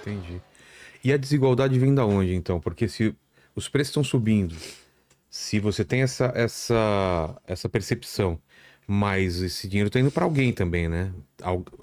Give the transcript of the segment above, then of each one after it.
Entendi. E a desigualdade vem da onde, então? Porque se os preços estão subindo, se você tem essa, essa, essa percepção, mas esse dinheiro está indo para alguém também, né?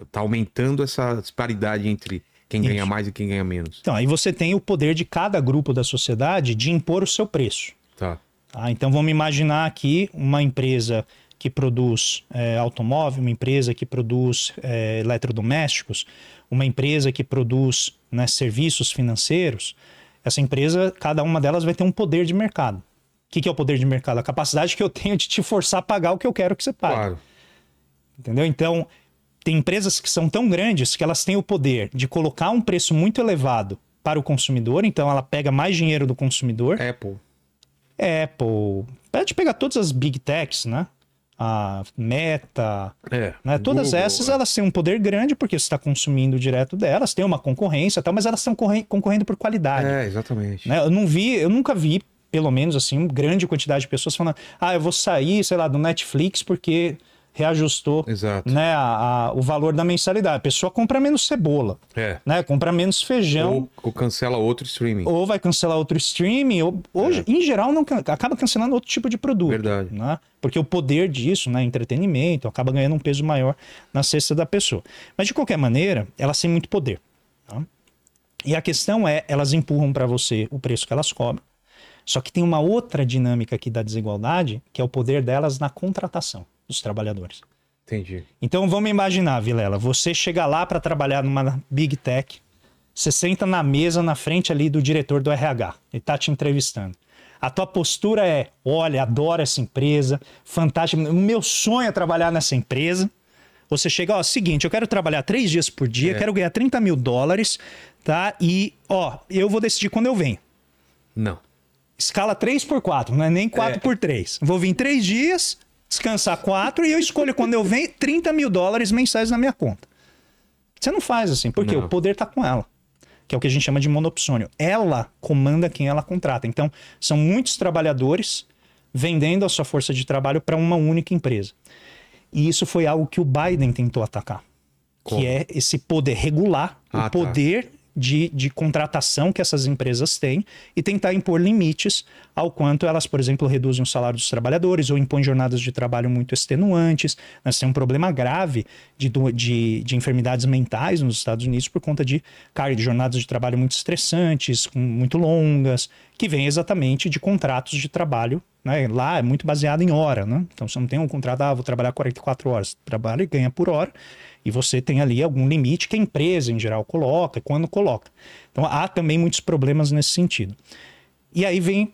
Está aumentando essa disparidade entre quem ganha mais e quem ganha menos. Então, aí você tem o poder de cada grupo da sociedade de impor o seu preço. Tá. Ah, então vamos imaginar aqui uma empresa que produz é, automóvel, uma empresa que produz é, eletrodomésticos, uma empresa que produz né, serviços financeiros, essa empresa, cada uma delas vai ter um poder de mercado. O que, que é o poder de mercado? A capacidade que eu tenho de te forçar a pagar o que eu quero que você pague. Claro. Entendeu? Então, tem empresas que são tão grandes que elas têm o poder de colocar um preço muito elevado para o consumidor, então ela pega mais dinheiro do consumidor. Apple. Apple. Pode pegar todas as big techs, né? a Meta, é, né? todas Google, essas é. elas têm um poder grande porque você está consumindo direto delas, tem uma concorrência, tal, mas elas estão concorrendo por qualidade. É, exatamente. Né? Eu não vi, eu nunca vi, pelo menos assim, grande quantidade de pessoas falando, ah, eu vou sair, sei lá, do Netflix porque reajustou Né, a, a, o valor da mensalidade. A pessoa compra menos cebola, é. né, compra menos feijão. Ou, ou, cancela outro streaming. Ou vai cancelar outro streaming. Ou, hoje, é. em geral, não, acaba cancelando outro tipo de produto. Verdade. Né? Porque o poder disso, né, entretenimento, acaba ganhando um peso maior na cesta da pessoa. Mas, de qualquer maneira, elas têm muito poder. Tá? E a questão é, elas empurram para você o preço que elas cobram. Só que tem uma outra dinâmica aqui da desigualdade, que é o poder delas na contratação dos trabalhadores. Entendi. Então vamos imaginar, Vilela, você chega lá para trabalhar numa big tech, você senta na mesa na frente ali do diretor do RH, ele tá te entrevistando. A tua postura é: olha, adoro essa empresa, fantástico, o meu sonho é trabalhar nessa empresa. Você chega, ó, seguinte, eu quero trabalhar três dias por dia, é. quero ganhar 30 mil dólares, tá? E, ó, eu vou decidir quando eu venho. Não. Escala 3 por 4 não é nem 4 é. por 3 Vou vir três dias, descansar quatro e eu escolho quando eu venho 30 mil dólares mensais na minha conta. Você não faz assim, porque não. o poder está com ela. Que é o que a gente chama de monopsônio. Ela comanda quem ela contrata. Então, são muitos trabalhadores vendendo a sua força de trabalho para uma única empresa. E isso foi algo que o Biden tentou atacar. Como? Que é esse poder regular, ah, o tá. poder tá de, de contratação que essas empresas têm e tentar impor limites ao quanto elas, por exemplo, reduzem o salário dos trabalhadores ou impõem jornadas de trabalho muito extenuantes. Nós temos um problema grave de, de, de enfermidades mentais nos Estados Unidos por conta de, cara, de jornadas de trabalho muito estressantes, muito longas, que vem exatamente de contratos de trabalho né? Lá é muito baseado em hora, né? Então você não tem um contrato, ah, vou trabalhar 44 horas. Trabalha e ganha por hora. E você tem ali algum limite que a empresa, em geral, coloca, quando coloca. Então há também muitos problemas nesse sentido. E aí vem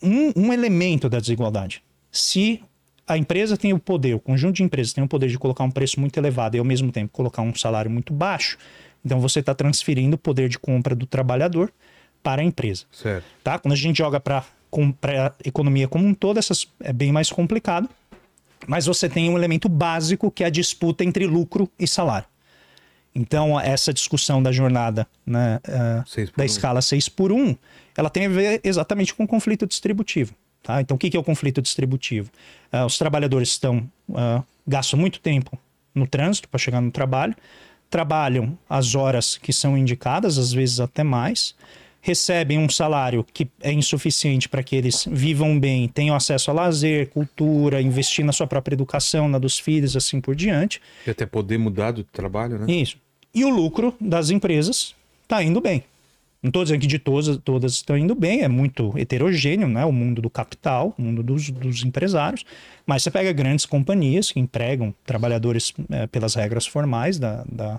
um, um elemento da desigualdade. Se a empresa tem o poder, o conjunto de empresas tem o poder de colocar um preço muito elevado e ao mesmo tempo colocar um salário muito baixo, então você está transferindo o poder de compra do trabalhador para a empresa. Certo. Tá? Quando a gente joga para para a economia como um todo, essas é bem mais complicado. Mas você tem um elemento básico que é a disputa entre lucro e salário. Então, essa discussão da jornada né, uh, da um. escala 6 por 1, ela tem a ver exatamente com o conflito distributivo. Tá? Então, o que, que é o conflito distributivo? Uh, os trabalhadores estão uh, eh, gastam muito tempo no trânsito para chegar no trabalho, trabalham as horas que são indicadas, às vezes até mais, recebem um salário que é insuficiente para que eles vivam bem, tenham acesso a lazer, cultura, investir na sua própria educação, na dos filhos, assim por diante. E até poder mudar do trabalho, né? Isso. E o lucro das empresas está indo bem. Não estou dizendo que de todas, todas estão indo bem, é muito heterogêneo, né? O mundo do capital, o mundo dos, dos empresários. Mas você pega grandes companhias que empregam trabalhadores é, pelas regras formais da, da,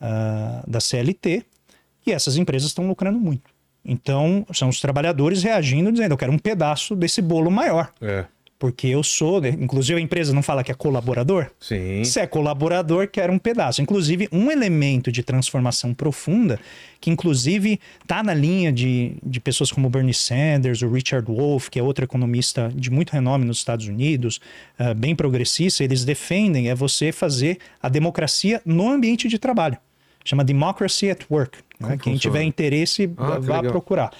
uh, da CLT, e essas empresas estão lucrando muito. Então, são os trabalhadores reagindo, dizendo: eu quero um pedaço desse bolo maior. É. Porque eu sou, né, inclusive a empresa não fala que é colaborador? Sim. Se é colaborador, quer um pedaço. Inclusive, um elemento de transformação profunda, que inclusive está na linha de, de pessoas como Bernie Sanders, o Richard Wolff, que é outro economista de muito renome nos Estados Unidos, uh, bem progressista, eles defendem é você fazer a democracia no ambiente de trabalho. Chama Democracy at Work, né? Quem funciona? tiver interesse, ah, vá procurar.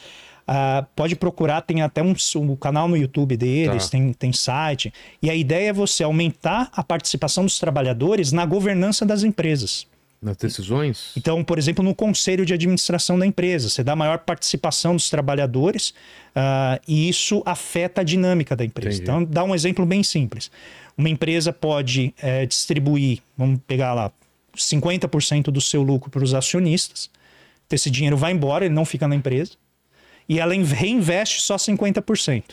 Uh, pode procurar, tem até um, um, canal no YouTube deles, tá. tem, tem site. E a ideia é você aumentar a participação dos trabalhadores na governança das empresas. Nas decisões? Então, por exemplo, no conselho de administração da empresa, você dá maior participação dos trabalhadores uh, e isso afeta a dinâmica da empresa. Entendi. Então, dá um exemplo bem simples. Uma empresa pode é, distribuir, vamos pegar lá, 50% do seu lucro para os acionistas, então, esse dinheiro vai embora, ele não fica na empresa. E ela reinveste só 50%.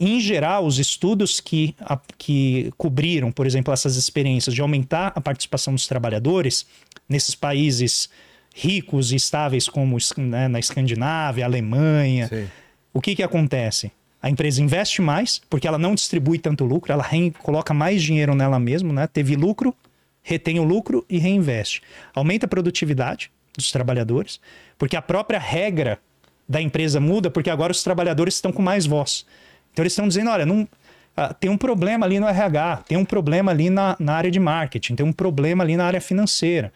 Em geral, os estudos que, a, que cobriram, por exemplo, essas experiências de aumentar a participação dos trabalhadores nesses países ricos e estáveis como né, na Escandinávia, Alemanha, Sim. o que, que acontece? A empresa investe mais, porque ela não distribui tanto lucro, ela coloca mais dinheiro nela mesma, né? Teve lucro, retém o lucro e reinveste. Aumenta a produtividade, dos trabalhadores, porque a própria regra da empresa muda, porque agora os trabalhadores estão com mais voz. Então eles estão dizendo, olha, não, ah, tem um problema ali no RH, tem um problema ali na, na área de marketing, tem um problema ali na área financeira.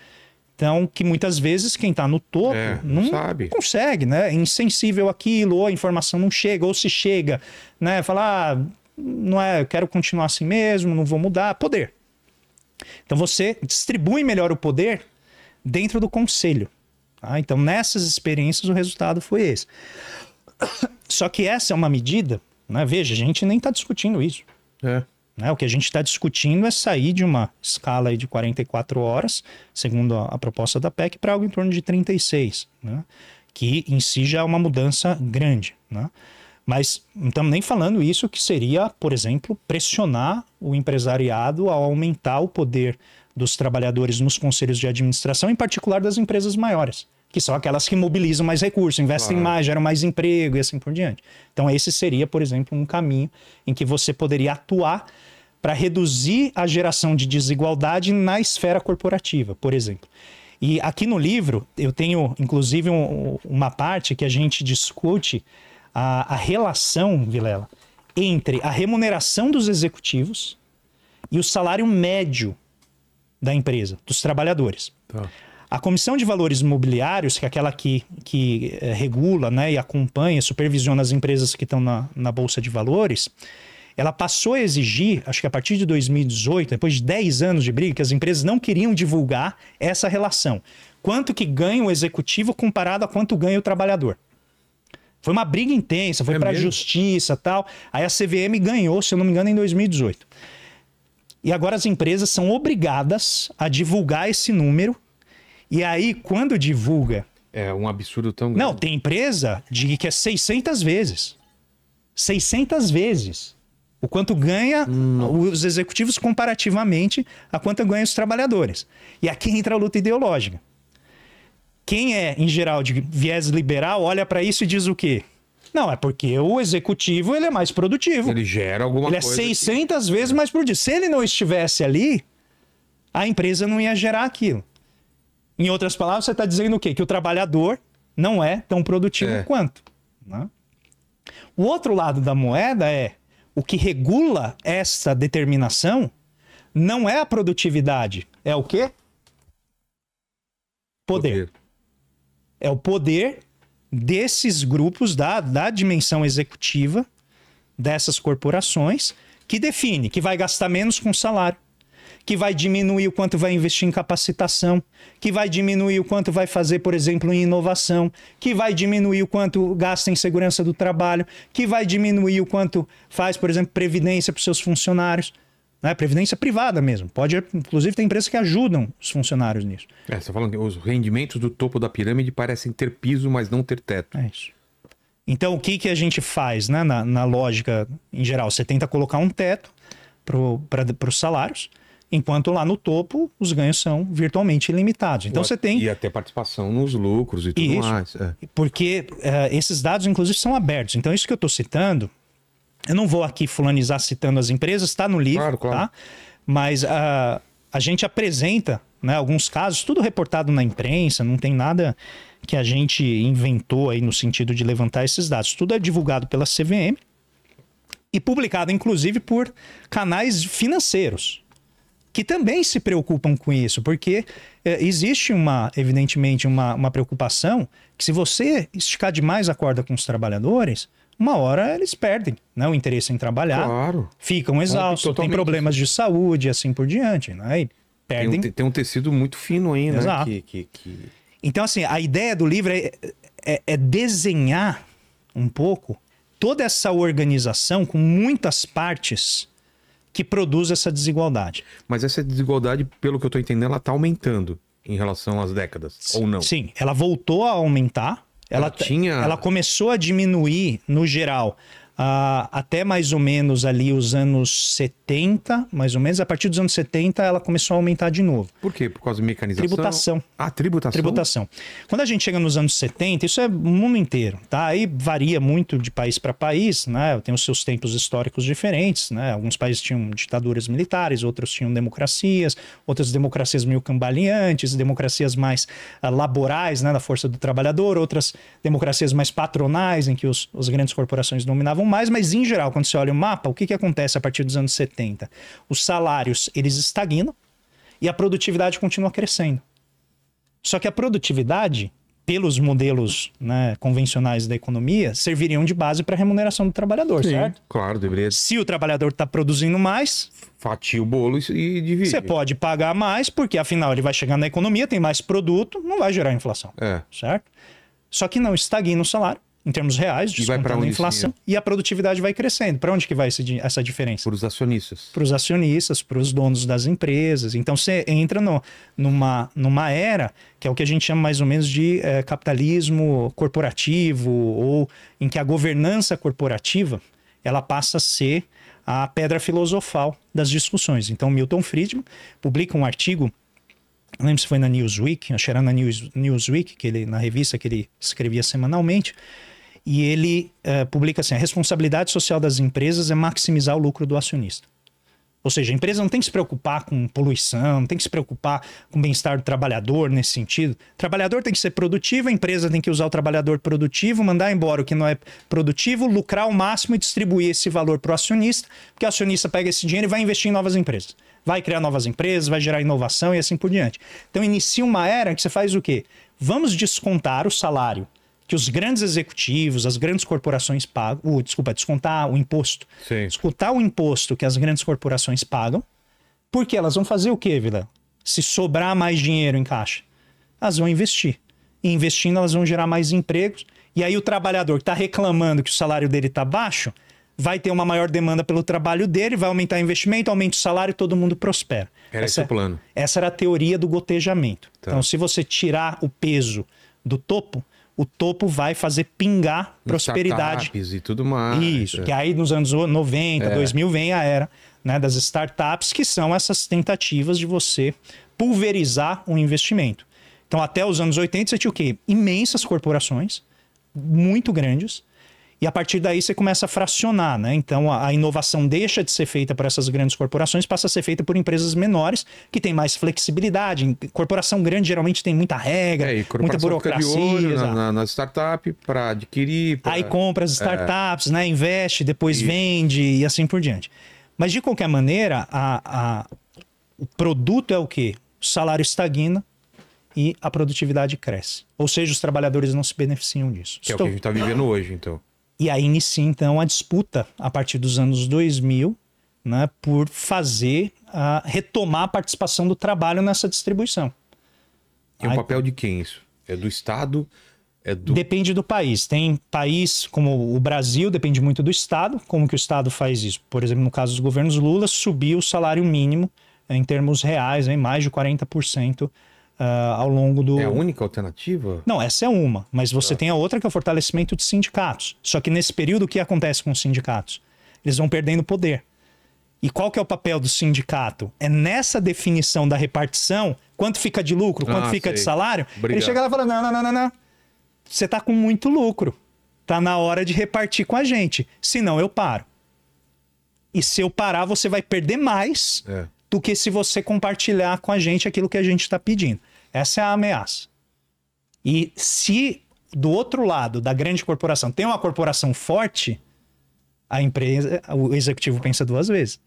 Então, que muitas vezes quem está no topo é, não sabe. consegue, né? É insensível aquilo, ou a informação não chega, ou se chega, né? Falar, ah, não é, eu quero continuar assim mesmo, não vou mudar. Poder. Então você distribui melhor o poder dentro do conselho. Tá? Então, nessas experiências, o resultado foi esse. Só que essa é uma medida, né? veja, a gente nem está discutindo isso. É. Né? O que a gente está discutindo é sair de uma escala de 44 horas, segundo a, a proposta da PEC, para algo em torno de 36, né? que em si já é uma mudança grande. Né? Mas não estamos nem falando isso que seria, por exemplo, pressionar o empresariado a aumentar o poder dos trabalhadores nos conselhos de administração, em particular das empresas maiores, que são aquelas que mobilizam mais recursos, investem claro. mais, geram mais emprego e assim por diante. Então, esse seria, por exemplo, um caminho em que você poderia atuar para reduzir a geração de desigualdade na esfera corporativa, por exemplo. E aqui no livro, eu tenho inclusive um, uma parte que a gente discute a, a relação, Vilela, entre a remuneração dos executivos e o salário médio da empresa, dos trabalhadores. Tá. A Comissão de Valores Imobiliários, que é aquela que, que é, regula né, e acompanha, supervisiona as empresas que estão na, na Bolsa de Valores, ela passou a exigir, acho que a partir de 2018, depois de 10 anos de briga, que as empresas não queriam divulgar essa relação. Quanto que ganha o executivo comparado a quanto ganha o trabalhador. Foi uma briga intensa, foi é para a justiça tal. Aí a CVM ganhou, se eu não me engano, em 2018. E agora as empresas são obrigadas a divulgar esse número. E aí, quando divulga. É um absurdo tão grande. Não, tem empresa de que é 600 vezes. 600 vezes. O quanto ganha hum. os executivos comparativamente a quanto ganham os trabalhadores. E aqui entra a luta ideológica. Quem é, em geral, de viés liberal, olha para isso e diz o quê? Não, é porque o executivo ele é mais produtivo. Ele gera alguma ele é coisa. Ele é 600 que... vezes mais produtivo. Se ele não estivesse ali, a empresa não ia gerar aquilo. Em outras palavras, você está dizendo o quê? Que o trabalhador não é tão produtivo é. quanto. Né? O outro lado da moeda é o que regula essa determinação não é a produtividade, é o quê? Poder. poder. É o poder desses grupos, da, da dimensão executiva dessas corporações, que define que vai gastar menos com salário, que vai diminuir o quanto vai investir em capacitação, que vai diminuir o quanto vai fazer, por exemplo, em inovação, que vai diminuir o quanto gasta em segurança do trabalho, que vai diminuir o quanto faz, por exemplo, previdência para os seus funcionários. Né? Previdência privada mesmo. Pode, inclusive, tem empresas que ajudam os funcionários nisso. É, você tá falando que os rendimentos do topo da pirâmide parecem ter piso, mas não ter teto. É isso. Então, o que, que a gente faz né? na, na lógica em geral? Você tenta colocar um teto para os salários, enquanto lá no topo os ganhos são virtualmente ilimitados. Então, você tem... E até participação nos lucros e tudo isso, mais. É. Porque uh, esses dados, inclusive, são abertos. Então, isso que eu estou citando eu não vou aqui fulanizar citando as empresas, está no livro, claro, claro. tá? Mas a, ah, a gente apresenta né, alguns casos, tudo reportado na imprensa, não tem nada que a gente inventou aí no sentido de levantar esses dados. Tudo é divulgado pela CVM e publicado, inclusive, por canais financeiros que também se preocupam com isso, porque é, existe uma, evidentemente, uma, uma preocupação que se você esticar demais a corda com os trabalhadores, uma hora eles perdem né, o interesse em trabalhar, claro. ficam exaustos, têm problemas de saúde e assim por diante, né? E perdem. Tem um, tem um tecido muito fino aí, né, Exato. Que, que, que... Então, assim, a ideia do livro é, é, é desenhar um pouco toda essa organização com muitas partes que produz essa desigualdade. Mas essa desigualdade, pelo que eu estou entendendo, ela está aumentando em relação às décadas, sim, ou não? Sim, ela voltou a aumentar ela, ela, tinha... ela começou a diminuir no geral. Uh, até mais ou menos ali os anos 70, mais ou menos, a partir dos anos 70 ela começou a aumentar de novo. Por quê? Por causa de mecanização? Tributação. Ah, tributação? Tributação. Quando a gente chega nos anos 70, isso é o mundo inteiro, tá? Aí varia muito de país para país, né? Tem os seus tempos históricos diferentes, né? Alguns países tinham ditaduras militares, outros tinham democracias, outras democracias meio cambaleantes, democracias mais uh, laborais, né? Da força do trabalhador, outras democracias mais patronais, em que os, as grandes corporações dominavam mais, mas em geral, quando você olha o mapa, o que, que acontece a partir dos anos 70? Os salários, eles estagnam e a produtividade continua crescendo. Só que a produtividade, pelos modelos né, convencionais da economia, serviriam de base para a remuneração do trabalhador, Sim, certo? Claro, deveria. Se o trabalhador está produzindo mais. Fatia o bolo e divide. Você pode pagar mais, porque afinal ele vai chegar na economia, tem mais produto, não vai gerar inflação. É. Certo? Só que não estagna o salário em termos reais, descontando a inflação, e a produtividade vai crescendo. Para onde que vai esse, essa diferença? Para os acionistas. Para os acionistas, para os donos das empresas. Então você entra no, numa, numa era que é o que a gente chama mais ou menos de é, capitalismo corporativo, ou em que a governança corporativa ela passa a ser a pedra filosofal das discussões. Então Milton Friedman publica um artigo não lembro se foi na Newsweek, acho que era na News, Newsweek, que ele, na revista que ele escrevia semanalmente, e ele uh, publica assim: a responsabilidade social das empresas é maximizar o lucro do acionista. Ou seja, a empresa não tem que se preocupar com poluição, não tem que se preocupar com o bem-estar do trabalhador nesse sentido. O trabalhador tem que ser produtivo, a empresa tem que usar o trabalhador produtivo, mandar embora o que não é produtivo, lucrar ao máximo e distribuir esse valor para o acionista, porque o acionista pega esse dinheiro e vai investir em novas empresas. Vai criar novas empresas, vai gerar inovação e assim por diante. Então inicia uma era que você faz o quê? Vamos descontar o salário que os grandes executivos, as grandes corporações pagam, uh, desculpa, descontar o imposto. Sim. Descontar o imposto que as grandes corporações pagam, porque elas vão fazer o quê, Vila? Se sobrar mais dinheiro em caixa, elas vão investir. E investindo, elas vão gerar mais empregos. E aí o trabalhador que está reclamando que o salário dele está baixo, vai ter uma maior demanda pelo trabalho dele, vai aumentar o investimento, aumenta o salário, e todo mundo prospera. Era essa, esse o plano. Essa era a teoria do gotejamento. Tá. Então, se você tirar o peso do topo, o topo vai fazer pingar prosperidade. e tudo mais. Isso, é. que aí nos anos 90, é. 2000 vem a era né, das startups, que são essas tentativas de você pulverizar um investimento. Então, até os anos 80, você tinha o quê? Imensas corporações, muito grandes, e a partir daí você começa a fracionar, né? Então a, a inovação deixa de ser feita por essas grandes corporações, passa a ser feita por empresas menores que têm mais flexibilidade. Corporação grande geralmente tem muita regra, é, muita burocracia. Na, na, na, startup para adquirir. Pra... Aí compra as é. startups, é... né? Investe, depois vende e assim por diante. Mas de qualquer maneira, a, a, o produto é o quê? O salário estagna, e a produtividade cresce. Ou seja, os trabalhadores não se beneficiam disso. Que Estou... é o que a gente está vivendo hoje, então. E aí inicia então a disputa a partir dos anos 2000 né, por fazer, a, retomar a participação do trabalho nessa distribuição. E é o papel de quem isso? É do Estado? É do... Depende do país. Tem país como o Brasil, depende muito do Estado, como que o Estado faz isso. Por exemplo, no caso dos governos Lula, subiu o salário mínimo eh, em termos reais, em mais de 40% uh, ao longo do. É a única alternativa? Não, essa é uma, mas você é. tem a outra que é o fortalecimento de sindicatos. Só que nesse período, o que acontece com os sindicatos? Eles vão perdendo poder. E qual que é o papel do sindicato? É nessa definição da repartição, quanto fica de lucro, quanto ah, fica sei. de salário, Obrigado. ele chega lá e fala: não, não, não, não, não. Você está com muito lucro. está na hora de repartir com a gente. Senão eu paro. E se eu parar, você vai perder mais é do que se você compartilhar com a gente aquilo que a gente está pedindo. Essa é a ameaça. E se do outro lado da grande corporação tem uma corporação forte, a empresa, o executivo pensa duas vezes.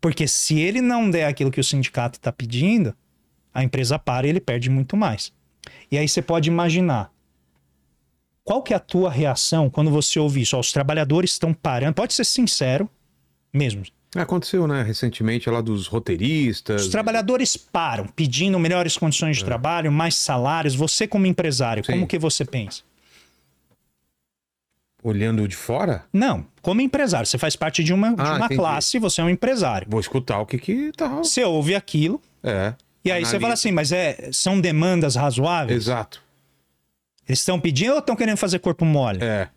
Porque se ele não der aquilo que o sindicato está pedindo, a empresa para e ele perde muito mais. E aí você pode imaginar. Qual que é a tua reação quando você ouve isso? Ó, os trabalhadores estão parando. Pode ser sincero mesmo. É, aconteceu, né, recentemente, é lá dos roteiristas. Os trabalhadores param, pedindo melhores condições de é. trabalho, mais salários. Você, como empresário, Sim. como que você pensa? Olhando de fora? Não, como empresário. Você faz parte de uma, ah, de uma classe, você é um empresário. Vou escutar o que que tá. Você ouve aquilo. É. E aí analisa. você fala assim, mas é, são demandas razoáveis? Exato. Eles estão pedindo ou estão querendo fazer corpo mole? É.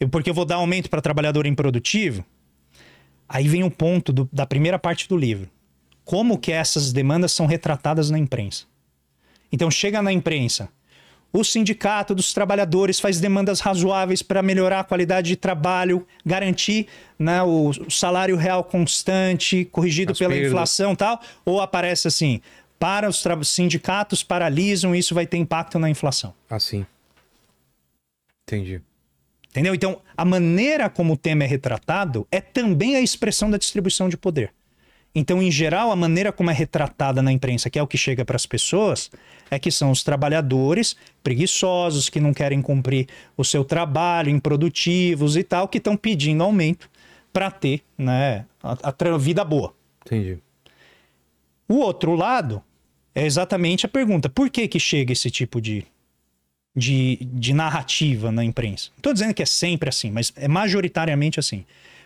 Eu, porque eu vou dar aumento para trabalhador improdutivo? Aí vem o ponto do, da primeira parte do livro. Como que essas demandas são retratadas na imprensa? Então chega na imprensa, o sindicato dos trabalhadores faz demandas razoáveis para melhorar a qualidade de trabalho, garantir né, o, salário real constante, corrigido As pela perdas. inflação tal, ou aparece assim, para os sindicatos paralisam, isso vai ter impacto na inflação. Assim. Entendi. Entendeu? Então, a maneira como o tema é retratado é também a expressão da distribuição de poder. Então, em geral, a maneira como é retratada na imprensa, que é o que chega para as pessoas, é que são os trabalhadores preguiçosos, que não querem cumprir o seu trabalho, improdutivos e tal, que estão pedindo aumento para ter né, a, a vida boa. Entendi. O outro lado é exatamente a pergunta: por que, que chega esse tipo de de, de narrativa na imprensa. Não estou dizendo que é sempre assim, mas é majoritariamente assim.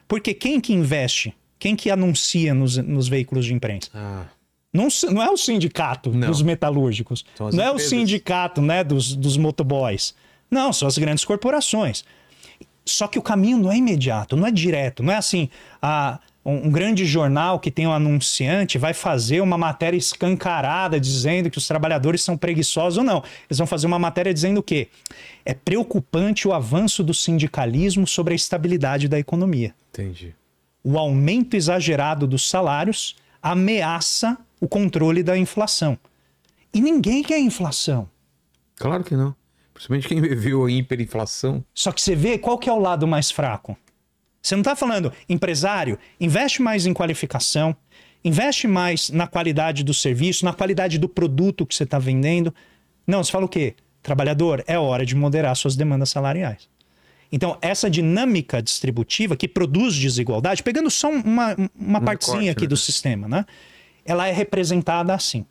Porque quem que investe? Quem que anuncia nos, nos veículos de imprensa? Ah. Não, não é o sindicato não. dos metalúrgicos. Não empresas. é o sindicato né, dos, dos motoboys. Não, são as grandes corporações. Só que o caminho não é imediato, não é direto, não é assim. Ah, um, um, grande jornal que tem um anunciante vai fazer uma matéria escancarada dizendo que os trabalhadores são preguiçosos ou não. Eles vão fazer uma matéria dizendo o quê? É preocupante o avanço do sindicalismo sobre a estabilidade da economia. Entendi. O aumento exagerado dos salários ameaça o controle da inflação. E ninguém quer inflação. Claro que não. Principalmente quem viveu a hiperinflação. Só que você vê qual que é o lado mais fraco. Você não está falando, empresário, investe mais em qualificação, investe mais na qualidade do serviço, na qualidade do produto que você está vendendo. Não, você fala o quê? Trabalhador, é hora de moderar suas demandas salariais. Então, essa dinâmica distributiva que produz desigualdade, pegando só uma, uma um partezinha corte, aqui né? do sistema, né? Ela é representada assim.